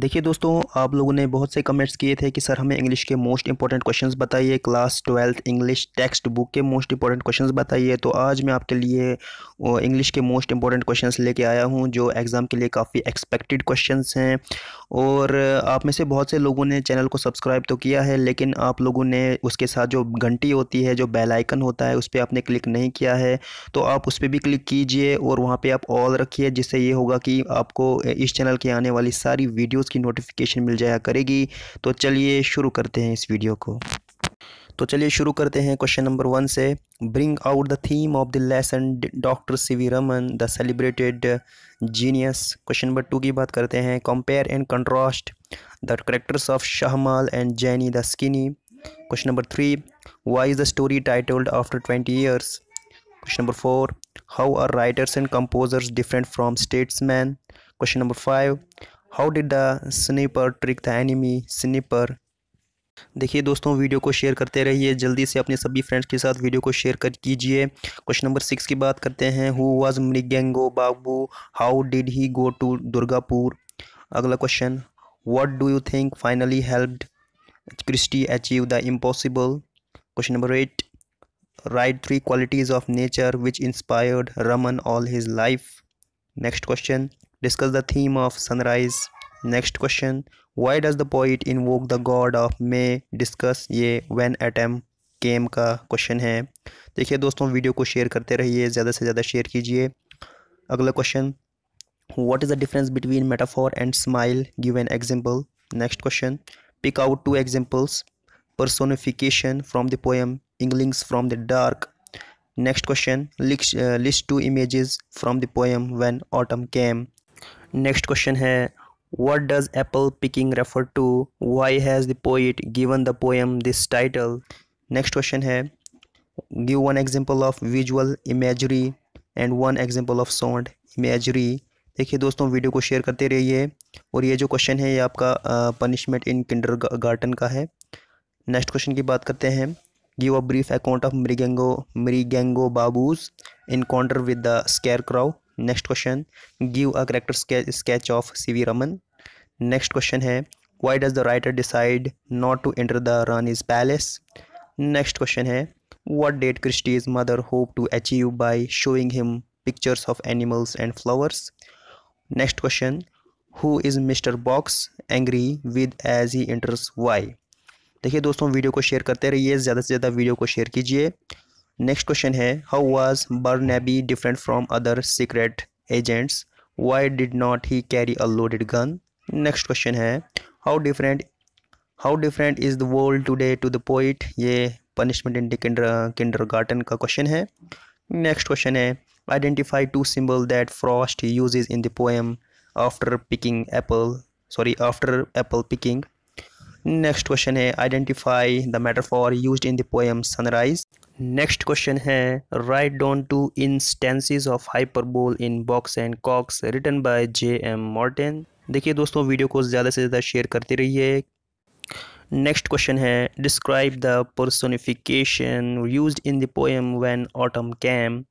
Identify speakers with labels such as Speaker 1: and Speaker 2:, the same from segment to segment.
Speaker 1: देखिए दोस्तों आप लोगों ने बहुत से कमेंट्स किए थे कि सर हमें इंग्लिश के मोस्ट इंपॉर्टेंट क्वेश्चंस बताइए class twelfth English text book के मोस्ट इंपॉर्टेंट क्वेश्चंस बताइए तो आज मैं आपके लिए इंग्लिश के मोस्ट इंपॉर्टेंट क्वेश्चंस लेके आया हूं जो एग्ज़ाम के लिए काफ़ी एक्सपेक्टेड क्वेश्चन हैं और आप में से बहुत से लोगों ने चैनल को सब्सक्राइब तो किया है लेकिन आप लोगों ने उसके साथ जो घंटी होती है जो बेलाइकन होता है उस पर आपने क्लिक नहीं किया है तो आप उस पर भी क्लिक कीजिए और वहाँ पर आप ऑल रखिए जिससे ये होगा कि आपको इस चैनल की आने वाली सारी वीडियो की नोटिफिकेशन मिल जाया करेगी तो चलिए शुरू करते हैं इस वीडियो को तो चलिए शुरू करते हैं क्वेश्चन नंबर वन से bring out the theme of the lesson doctor C V Raman the celebrated genius question number two की बात करते हैं compare and contrast the characters of Shahmal and Jenny the skinny question number three why is the story titled after twenty years question number four how are writers and composers different statesmen question number five how did the sniper trick the enemy sniper देखिए दोस्तों video को share करते रहिए जल्दी से अपने सभी friends के साथ वीडियो को शेयर कर कीजिए क्वेश्चन नंबर सिक्स की बात करते हैं who was Mriganko Babu how did he go to Durgapur अगला question what do you think finally helped Christy achieve the impossible question number eight right three qualities of nature which inspired Raman all his life next question discuss the theme of sunrise next question why does the poet invoke the god of may discuss ye when atom came ka question hai dekhiye doston video ko share karte rahiye zyada se zyada share kijiye agla question what is the difference between metaphor and smile give an example next question pick out two examples personification from the poem Inglings from the Dark. Next question list, uh, list two images from the poem When Autumn Came. Next question है what does apple picking refer to why has the poet given the poem this title next question है give one example of visual imagery and one example of sound imagery देखिए दोस्तों video को share करते रहिए और ये जो question है ये आपका पनिशमेंट इन किंडर गार्टन का है नेक्स्ट क्वेश्चन की बात करते हैं give a brief account of Marigengo Marigengo Babu's encounter with the scarecrow next question give a character sketch of C V Raman next question है why does the writer decide not to enter the run is palace next question है what did Christy is mother hope to achieve by showing him pictures of animals and flowers next question who is Mr box angry with as he enters why देखिए दोस्तों video को share करते रहिए ज़्यादा से ज़्यादा video को share कीजिए नेक्स्ट क्वेश्चन है how was Barnaby different from other secret agents why did not he carry a loaded gun next question है how different how different is the world today to the poet ये punishment in kindergarten का question है next question है identify two symbols that Frost uses in the poem after picking apple sorry after apple picking next question है identify the matter for use in the poem sunrise next question है write down two instances of hyperbole in Box and Cox written by J M Morton देखिए दोस्तों video को ज़्यादा से ज़्यादा share करते रहिए नेक्स्ट क्वेश्चन है describe the personification use in the poem when autumn came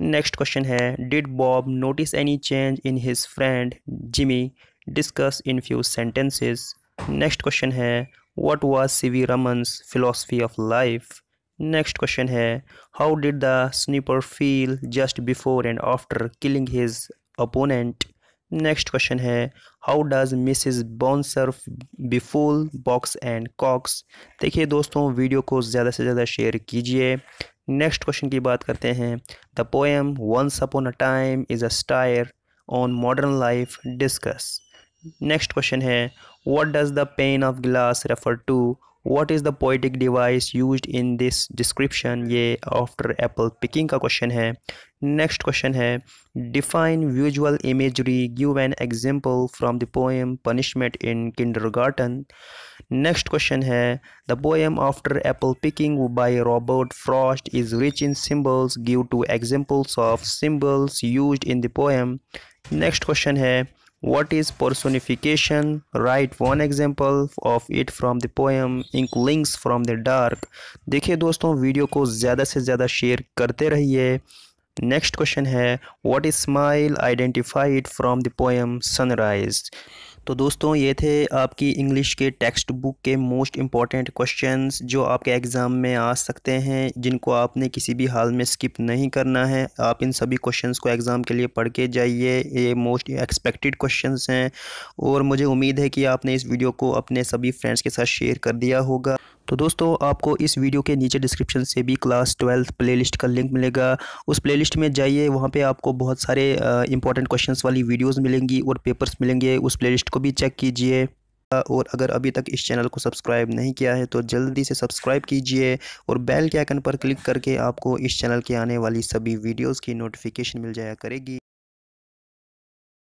Speaker 1: next question है did Bob notice any change in his friend Jimmy discuss in few sentences next question है what was C V Raman's philosophy of life next question है how did the sniper feel just before and after killing his opponent next question है how does Mrs Bouncer befool Box and COX देखिए दोस्तों video को ज़्यादा से ज़्यादा share कीजिए next question की बात करते हैं the poem once upon a time is a satire on modern life discuss next question है what does the pane of glass refer to what is the poetic device used in this description Ye after apple picking ka question hai. next question hai. define visual imagery give an example from the poem punishment in kindergarten next question hai. the poem after apple picking by robert frost is rich in symbols give two examples of symbols used in the poem next question hai. What is personification? Write one example of it from the poem ink links from the Dark. देखिए दोस्तों video को ज़्यादा से ज़्यादा share करते रहिए next question है what is smile identified from the poem sunrise तो दोस्तों ये थे आपकी इंग्लिश के टेक्स्ट बुक के मोस्ट इम्पॉर्टेंट क्वेश्चंस जो आपके एग्ज़ाम में आ सकते हैं जिनको आपने किसी भी हाल में स्किप नहीं करना है आप इन सभी क्वेश्चंस को एग्ज़ाम के लिए पढ़ के जाइए ये मोस्ट एक्सपेक्टेड क्वेश्चंस हैं और मुझे उम्मीद है कि आपने इस वीडियो को अपने सभी फ्रेंड्स के साथ शेयर कर दिया होगा तो दोस्तों आपको इस वीडियो के नीचे डिस्क्रिप्शन से भी क्लास ट्वेल्थ प्लेलिस्ट का लिंक मिलेगा उस प्लेलिस्ट में जाइए वहाँ पे आपको बहुत सारे इंपॉर्टेंट क्वेश्चंस वाली वीडियोस मिलेंगी और पेपर्स मिलेंगे उस प्लेलिस्ट को भी चेक कीजिए और अगर अभी तक इस चैनल को सब्सक्राइब नहीं किया है तो जल्दी से सब्सक्राइब कीजिए और बैल के आइकन पर क्लिक करके आपको इस चैनल के आने वाली सभी वीडियोज़ की नोटिफिकेशन मिल जाया करेगी